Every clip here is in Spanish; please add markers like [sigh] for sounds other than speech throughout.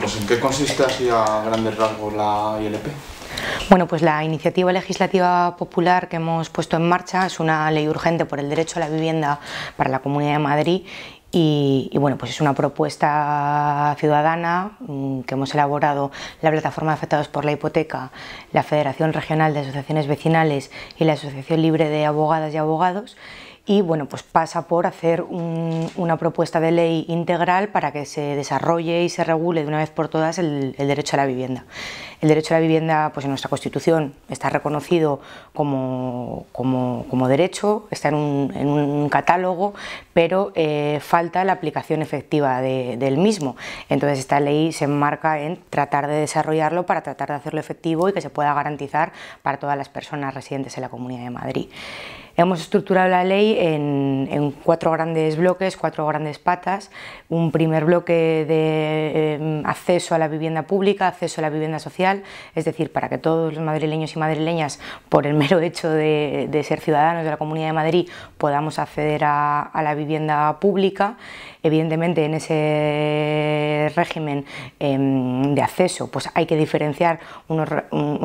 Pues, ¿en qué consiste así a grandes rasgos la ILP? Bueno, pues la iniciativa legislativa popular que hemos puesto en marcha es una ley urgente por el derecho a la vivienda para la Comunidad de Madrid y, y, bueno, pues es una propuesta ciudadana mm, que hemos elaborado la plataforma de afectados por la hipoteca, la Federación Regional de Asociaciones Vecinales y la Asociación Libre de Abogadas y Abogados y bueno, pues pasa por hacer una propuesta de ley integral para que se desarrolle y se regule de una vez por todas el, derecho a la vivienda. El derecho a la vivienda, pues en nuestra Constitución está reconocido como, derecho, está en un, catálogo, pero eh, falta la aplicación efectiva del mismo. Entonces esta ley se enmarca en tratar de desarrollarlo para tratar de hacerlo efectivo y que se pueda garantizar para todas las personas residentes en la Comunidad de Madrid. Hemos estructurado la ley en, cuatro grandes bloques, cuatro grandes patas. Un primer bloque de em, acceso a la vivienda pública, acceso a la vivienda social, es decir, para que todos los madrileños y madrileñas, por el mero hecho de, ser ciudadanos de la Comunidad de Madrid, podamos acceder a, la vivienda pública. Evidentemente, en ese régimen em, de acceso, pues hay que diferenciar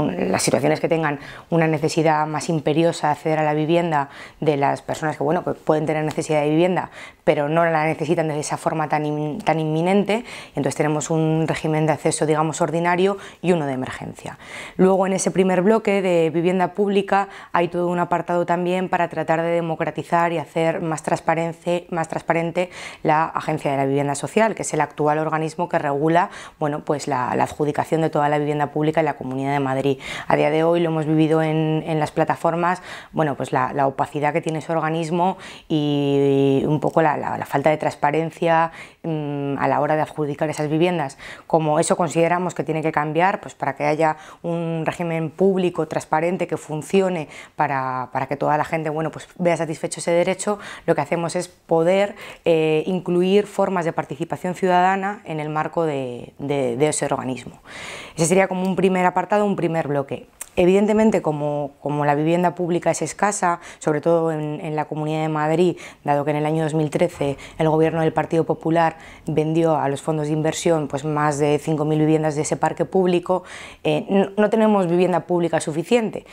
las situaciones que tengan una necesidad más imperiosa de acceder a la vivienda de las personas que, bueno, que pueden tener necesidad de vivienda, pero no la necesitan de esa forma tan, tan inminente. Entonces tenemos un régimen de acceso, digamos, ordinario y uno de emergencia. Luego en ese primer bloque de vivienda pública hay todo un apartado también para tratar de democratizar y hacer más transparente, más transparente la Agencia de la Vivienda Social, que es el actual organismo que regula bueno, pues la, adjudicación de toda la vivienda pública en la Comunidad de Madrid. A día de hoy lo hemos vivido en, en las plataformas, bueno, pues la, la opacidad que tiene ese organismo y un poco la, falta de transparencia mm, a la hora de adjudicar esas viviendas. Como eso consideramos que tiene que cambiar, pues para que haya un régimen público, transparente, que funcione para, para que toda la gente bueno, pues vea satisfecho ese derecho, lo que hacemos es poder eh, incluir formas de participación ciudadana en el marco de, de ese organismo. Ese sería como un primer apartado, un primer bloque. Evidentemente, como, la vivienda pública es escasa, sobre todo en, la Comunidad de Madrid, dado que en el año 2013 el gobierno del Partido Popular vendió a los fondos de inversión pues, más de 5.000 viviendas de ese parque público, eh, no, tenemos vivienda pública suficiente.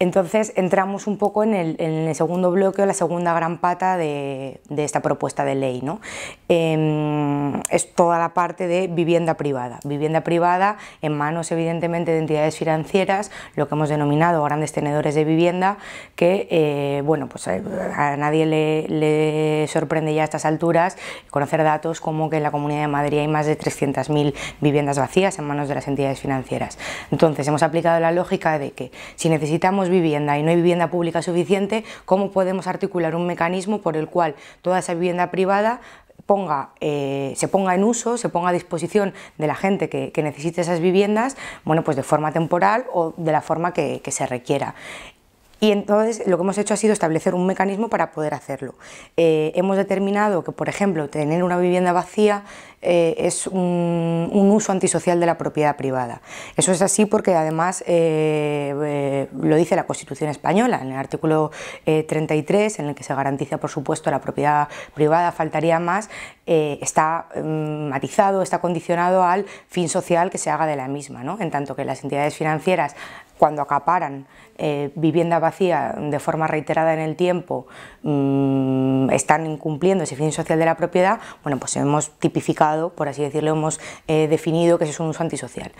Entonces entramos un poco en el, segundo bloque la segunda gran pata de, esta propuesta de ley. ¿no? Em, es toda la parte de vivienda privada. Vivienda privada en manos evidentemente de entidades financieras, lo que hemos denominado grandes tenedores de vivienda, que eh, bueno, pues eh, a nadie le, le, sorprende ya a estas alturas conocer datos como que en la Comunidad de Madrid hay más de 300.000 viviendas vacías en manos de las entidades financieras. Entonces hemos aplicado la lógica de que si necesitamos vivienda y no hay vivienda pública suficiente, ¿cómo podemos articular un mecanismo por el cual toda esa vivienda privada ponga, eh, se ponga en uso, se ponga a disposición de la gente que, necesite esas viviendas, bueno, pues de forma temporal o de la forma que, se requiera. Y entonces lo que hemos hecho ha sido establecer un mecanismo para poder hacerlo. Eh, hemos determinado que, por ejemplo, tener una vivienda vacía eh, es un, uso antisocial de la propiedad privada. Eso es así porque además eh, eh, lo dice la Constitución española, en el artículo 33, en el que se garantiza, por supuesto, la propiedad privada, faltaría más, está mm, matizado, está condicionado al fin social que se haga de la misma, en tanto que las entidades financieras cuando acaparan vivienda vacía de forma reiterada en el tiempo, mm, están incumpliendo ese fin social de la propiedad, bueno, pues hemos tipificado por así decirlo, hemos eh, definido que es un uso antisocial.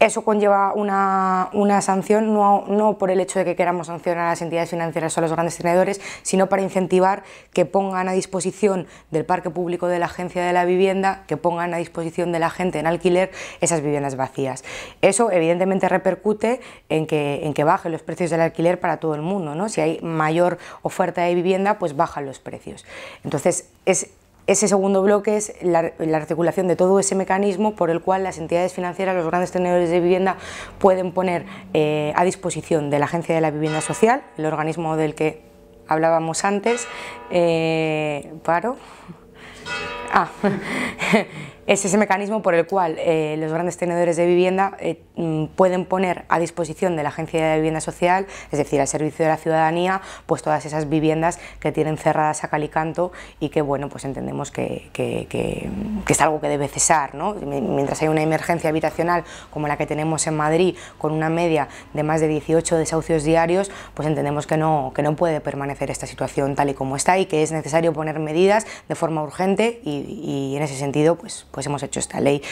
Eso conlleva una, una sanción, no, no, por el hecho de que queramos sancionar a las entidades financieras o a los grandes tenedores, sino para incentivar que pongan a disposición del parque público de la agencia de la vivienda, que pongan a disposición de la gente en alquiler esas viviendas vacías. Eso evidentemente repercute en que, en que bajen los precios del alquiler para todo el mundo. ¿no? Si hay mayor oferta de vivienda, pues bajan los precios. Entonces, es ese segundo bloque es la, articulación de todo ese mecanismo por el cual las entidades financieras, los grandes tenedores de vivienda, pueden poner eh, a disposición de la Agencia de la Vivienda Social, el organismo del que hablábamos antes, eh, paro, ah, [laughs] Es ese mecanismo por el cual eh, los grandes tenedores de vivienda eh, mm, pueden poner a disposición de la Agencia de Vivienda Social, es decir, al servicio de la ciudadanía, pues todas esas viviendas que tienen cerradas a calicanto y que, bueno, pues entendemos que, es algo que debe cesar, Mientras hay una emergencia habitacional como la que tenemos en Madrid, con una media de más de 18 desahucios diarios, pues entendemos que no, que no puede permanecer esta situación tal y como está y que es necesario poner medidas de forma urgente y, en ese sentido, pues, pues pues hemos hecho esta ley.